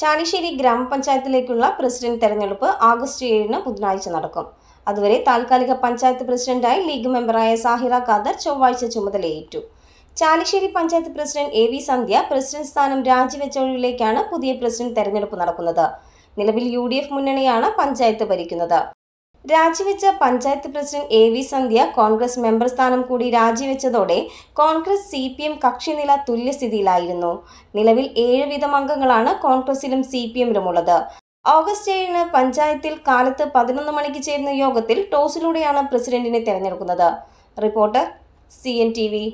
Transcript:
ചാലിശ്ശേരി ഗ്രാമപഞ്ചായത്തിലേക്കുള്ള പ്രസിഡന്റ് തെരഞ്ഞെടുപ്പ് ആഗസ്റ്റ് ഏഴിന് ബുധനാഴ്ച നടക്കും അതുവരെ താൽക്കാലിക പഞ്ചായത്ത് പ്രസിഡന്റായി ലീഗ് മെമ്പറായ സാഹിറ ഖാദർ ചൊവ്വാഴ്ച ചുമതലയേറ്റു Chalissery panchayat president A V Sandhya president സ്ഥാനം രാജിവെച്ച ഒഴിവിലേക്കാണ് പുതിയ പ്രസിഡന്റ് തെരഞ്ഞെടുപ്പ് നടക്കുന്നത് നിലവിൽ യു മുന്നണിയാണ് പഞ്ചായത്ത് ഭരിക്കുന്നത് രാജിവെച്ച panchayat president A V Sandhya Congress member സ്ഥാനം കൂടി രാജിവെച്ചതോടെ കോൺഗ്രസ് സി പി എം കക്ഷിനില തുല്യസ്ഥിതിയിലായിരുന്നു നിലവിൽ ഏഴ് വീതം അംഗങ്ങളാണ് കോൺഗ്രസിലും സി പി എമ്മിലുമുള്ളത് ഓഗസ്റ്റ് ഏഴിന് പഞ്ചായത്തിൽ കാലത്ത് പതിനൊന്ന് മണിക്ക് ചേരുന്ന യോഗത്തിൽ ടോസിലൂടെയാണ് പ്രസിഡന്റിനെ തെരഞ്ഞെടുക്കുന്നത് reporter C N T V